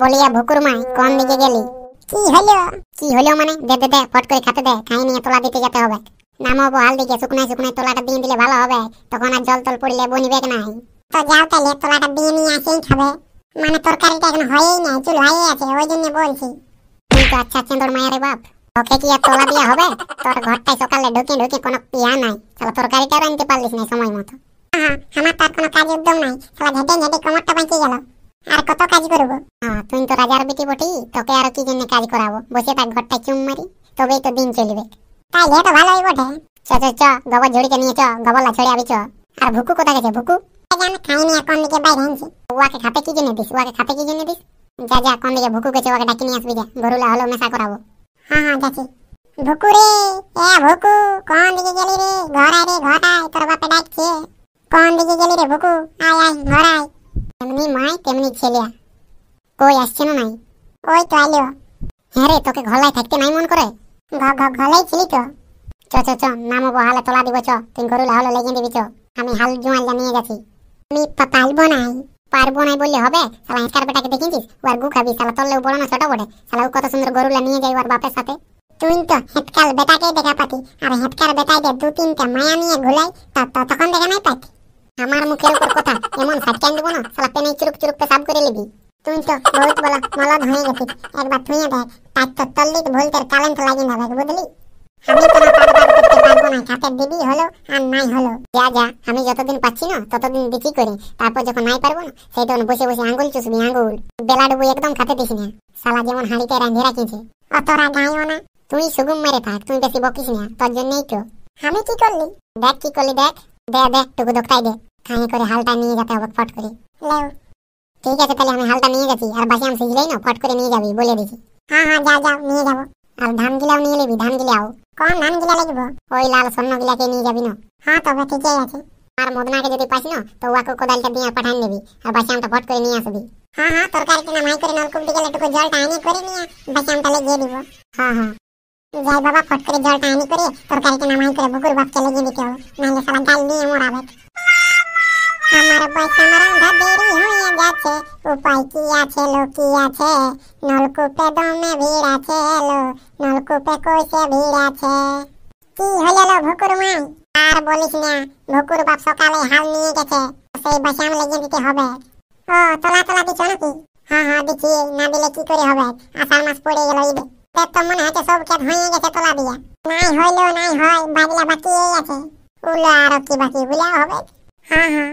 বলিয়া ভুকুর মায় কম দিকে গেলি কি হইল কি হইল মানে দে দে দে ফট করে খাতে দে খাই নিয়ে তোলা দিতে যেতে হবে নামাবো হাল দিকে শুকনায় শুকনায় তোলাটা দিয়ে দিলে ভালো হবে তখন আর জল তল পড়লে বনিবে নাই তো যাও তাহলে তোলাটা দিয়ে নিয়ে আসেই খাবে মানে তরকারিটা এখন হয়ই নাই চুল হয়ে আছে ওই জন্য বলছি তুই তো আচ্ছা চেন্দর মায়ের বাপ ওকে কি আর তোলা দিয়া হবে তোর ঘরটায় সকালে ঢুকে ঢুকে কোনো পিয়া নাই তাহলে তরকারিটা আনতে পারলিস না সময় মতো আমার তার কোনো কাজ উদ্যম নাই তাহলে ঘেটে ঘেটে কোমরটা বাঁচিয়ে গেল আর কত কাজ করব তুই তো রাজার বেটি বটি তোকে আর কি জন্য কাজ করাবো বসে থাক ঘরটা চুম মারি তবেই তো দিন চলবে তাইলে তো ভালোই বটে চ চ চ গোবর ঝুড়িকে নিয়ে চ গোবলা ছড়ে আবি চ আর ভুকু কোথা গেছে ভুকু আমি খাইনি আর কোন দিকে বাইরে আনছি ওয়াকে খাতে কি জন্য দিস ওয়াকে খাতে কি জন্য দিস যা যা কোন দিকে ভুকু গেছে ওকে ডাকি নিয়ে আসবি যা গরুলা হলো মেশা করাবো হ্যাঁ হ্যাঁ যাচ্ছি ভুকু রে এ ভুকু কোন দিকে গেলি রে ঘর আয় রে ঘর আয় তোর বাপে ডাকছে কোন দিকে গেলি রে ভুকু আয় আয় ঘর আয় তেমনি মাই তেমনি ছেলিয়া কই আসছে না নাই ওই তো আইলো হ্যাঁ রে তোকে ঘলায় থাকতে নাই মন করে ঘ ঘলাই ছিলি তো চ চ চ নামো বহালে তোলা দিব চ তুই গরু লাহলো লেগে দিবি চ আমি হাল জোয়াল নিয়ে গেছি আমি পালবো নাই পারবো নাই বললে হবে শালা হেঁচকার বেটাকে দেখিছিস ও আর গু খাবি শালা তোরলেও বড় না ছোট বড়ে শালা ও কত সুন্দর গরুলা নিয়ে যায় ওর বাপের সাথে তুই তো হেঁটকাল বেটাকে দেখা পাতি আর হেঁটকার বেটাই দে দু তিনটা মায়া নিয়ে ঘুলাই তখন দেখা নাই পাতি আমার মুখের উপর কথা এমন ফাটকান দেবো না শালা পেনে চুরুক চুরুক পেশাব করে লিবি তুমি তো বহুত বলা মলদ হয়ে গেছিস একবার তুই দেখ তার তো তল্লিত ভুলতে লাগি না ভাগ বুঝলি আমি তো না পারবো পারবো না হাতের দিবি হলো আর নাই হলো যা যা আমি যতদিন পাচ্ছি না ততদিন দিচ্ছি করে তারপর যখন নাই পারবো না সেই তখন বসে বসে আঙ্গুল চুষবি আঙ্গুল বেলা ডুবু একদম খাতে দিস না শালা যেমন হাঁড়িতে রাঁধে রাখিছে অতরা গাইও না তুই সুগুম মেরে থাক তুই বেশি বকিস না তোর জন্যই তো আমি কি করলি দেখ কি করলি দেখ দে দেখ টুকু দোকটাই দেখ খানি করে হালটা নিয়ে যেতে হবে ফট করে লেও ঠিক আছে তাহলে আমি হালটা নিয়ে গেছি আর বাসি আমি সিজলেই না ফট করে নিয়ে যাবি বলে দিছি হ্যাঁ হ্যাঁ যাও যাও নিয়ে যাবো আর ধান গিলাও নিয়ে নিবি ধান গিলাও কম ধান গিলা লাগবো ওই লাল স্বর্ণ গিলাকে নিয়ে যাবি না হ্যাঁ তবে ঠিকই আছে আর মদনাকে যদি পাস না তো ওয়াকে কোদালটা দিয়ে পাঠান দিবি আর বাসি আমটা ফট করে নিয়ে আসবি হ্যাঁ হ্যাঁ তরকারি কিনা মাই করে নলকূপ দিকে একটু জলটা আনি করে নিয়ে বাসি আমটা লাগিয়ে দিব হ্যাঁ হ্যাঁ যাই বাবা ফট করে জলটা আনি করে তরকারিটা মাই করে বুকুর বাপকে লেগে দিতে হবে নাহলে সারা গাল নিয়ে মোর আবেগ আমার বয়স আমার মারান্ধা দেরি হয়ে গেছে উপায় কি আছে লো কি আছে নলকূপে দমে ভিড় আছে লো নলকূপে কইছে ভিড় আছে কি হইল লো ভুকুর মাই আর বলিস না ভুকুর বাপ সকালে হাল নিয়ে গেছে সেই আমি লেগে দিতে হবে ও তোলা তোলা দিছ নাকি হ্যাঁ হ্যাঁ দিছি না দিলে কি করে হবে আষাঢ় মাস পড়ে গেল ঈদে তোর তো মনে হচ্ছে সব ক্ষেত হয়ে গেছে তোলা দিয়া নাই হইলো নাই হয় বাগলা বাকি আছে উলো আরো কি বাকি বুলা হবে হ্যাঁ হ্যাঁ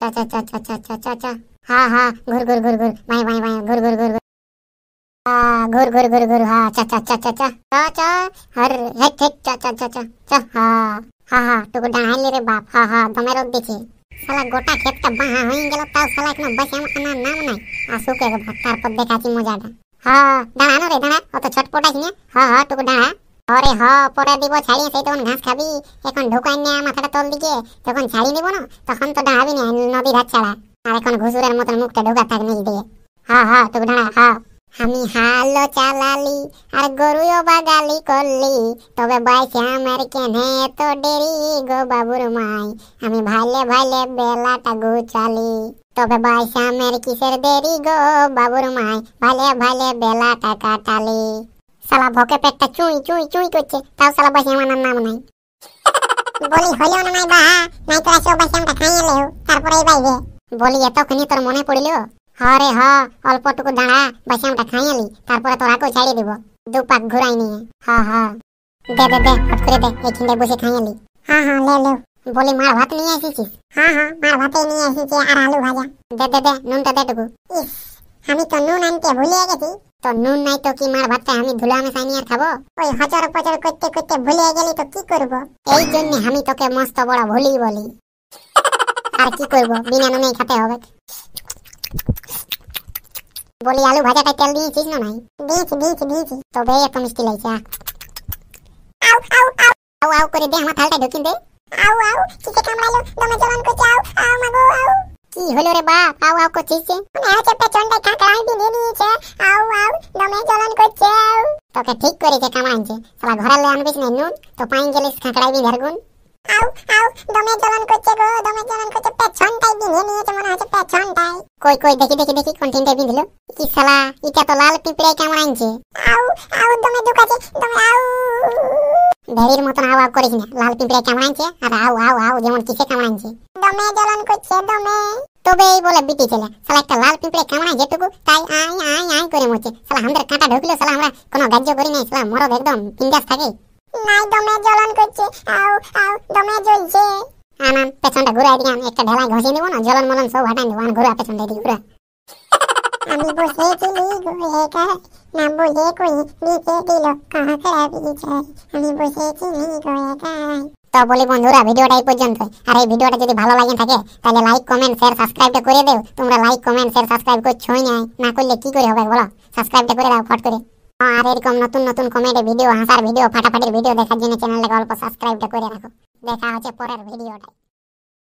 चा चा चा चा चा चा चा हाँ हाँ घुर घुर घुर घुर बाएं बाएं बाएं घुर घुर घुर घुर घुर घुर घुर घुर हाँ चा चा चा चा चा चा चा हर हेक हेक चा चा चा चा चा हाँ हाँ हाँ टुकु डाहाइले रे बाप हाँ हाँ दमे रोक दिछे साला गोटा खेत का बहा होई गेलो ताऊ साला एकना बस हम आना नाम नाही आसु के भक्तार पद देखाची मजाडा हाँ दाना रे दाना ओ तो छटपटा हिने हाँ हाँ टुकु डाहा অরে হ পরে দিব ছাড়ি সেই তখন ঘাস খাবি এখন ঢুকাই নিয়ে মাথাটা তোল দিকে তখন ছাড়ি দিব না তখন তো ডাহাবি না নদী ঘাট ছাড়া আর এখন ঘুষুরের মতন মুখটা ঢুকা থাক নেই দিয়ে হা হা তুমি দাঁড়া হা আমি হাল চালালি আর গরুও বাগালি করলি তবে বাইশে আমার কেনে এত দেরি গো বাবুর মাই আমি ভাইলে ভাইলে বেলাটা গুচালি তবে বাইশে আমার কিসের দেরি গো বাবুর মাই ভালে ভালে বেলাটা কাটালি সালা ভকে পেটটা চুই চুই চুই করছে তাও সালা বসে আমার নাম নাই বলি হইলেও না নাই বা নাই তো এসে বসে আমটা খাইয়ে লেও তারপরে বাইবে বলি এতক্ষণই তোর মনে পড়িল হ রে হ অল্পটুকু দাঁড়া বসে আমটা খাইয়ে লি তারপরে তোরাকেও ছাড়িয়ে দিব দুপাক ঘুরাই নিয়ে হ হ দে দে দে হাত করে দে এই এইখানটায় বসে খাইয়ে লি হ্যাঁ হ্যাঁ লে লে বলি মার ভাত নিয়ে এসেছিস হ্যাঁ হ্যাঁ মার ভাতে নিয়ে এসেছি আর আলু ভাজা দে দে দে নুনটা দে টুকু ইস আমি তো নুন আনতে ভুলিয়ে গেছি তো নুন নাই তো কি মার ভাতটা আমি ধুলা মেশাই নিয়ে খাবো ওই হচর পচর করতে করতে ভুলিয়ে গেলি তো কি করব এই জন্য আমি তোকে মস্ত বড় ভুলি বলি আর কি করব বিনা নুনে খেতে হবে বলি আলু ভাজাটা তেল দিয়েছিস না নাই দিয়েছি দিয়েছি দিয়েছি তবে এত মিষ্টি লাগছে আউ আউ আউ আউ আউ করে দে আমার থালটা ঢুকিয়ে দে আউ আউ কে কামড়াইলো দমে জবান করছে আউ আউ মাগো আউ কি হলো রে বাপ আউ আউ করছিস মনে হচ্ছে পেছনটা জলন করছে তোকে ঠিক করেছে কামাইছে শালা ঘরে লয়ে আনবিস নাই নুন তো পাই গেলিস খাঁকড়াই বিধার গুণ আউ আউ দমে জ্বলন করছে গো দমে জ্বলন করছে পেছনটাই বিঁধে নিয়েছে মনে হচ্ছে পেছনটাই কই কই দেখি দেখি দেখি কন্টিনটাই বিঁধলো কি শালা এটা তো লাল পিঁপড়াই কেমন আনছে আউ আউ দমে ঢুকাছে দমে আউ ভেড়ির মতন আউ আউ করিস না লাল পিঁপড়াই কেমন আনছে আর আউ আউ আউ যেমন কিসে কেমন আনছে দমে জ্বলন করছে দমে তবে এই বলে বিটি ছেলে শালা একটা লাল পিঁপড়ে কামড়ায় যেটুকু তাই আই আই আই করে মরছে শালা আমাদের কাঁটা ঢুকলো শালা আমরা কোনো গ্রাহ্য করি নাই শালা মরদ একদম বিন্দাস থাকে নাই দমে জ্বলন করছে দমে জ্বলছে পেছনটা ঘুরে একটা ঢেলায় ঘষে না জ্বলন মলন সব হাঁটাই ঘুরে আমি না বলে কই দিল কাঁকড়া আমি তো বলি বন্ধুরা ভিডিওটা এই পর্যন্ত আর এই ভিডিওটা যদি ভালো লাগে থাকে তাহলে লাইক কমেন্ট শেয়ার সাবস্ক্রাইবটা করে দেও তোমরা লাইক কমেন্ট শেয়ার সাবস্ক্রাইব করছোই না না করলে কি করে হবে বলো সাবস্ক্রাইবটা করে দাও ফট করে হ্যাঁ, আর এরকম নতুন নতুন কমেডি ভিডিও হাসার ভিডিও ফাটাফাটির ভিডিও দেখার জন্য চ্যানেলটাকে অল্প সাবস্ক্রাইবটা করে রাখো দেখা হচ্ছে পরের ভিডিওটা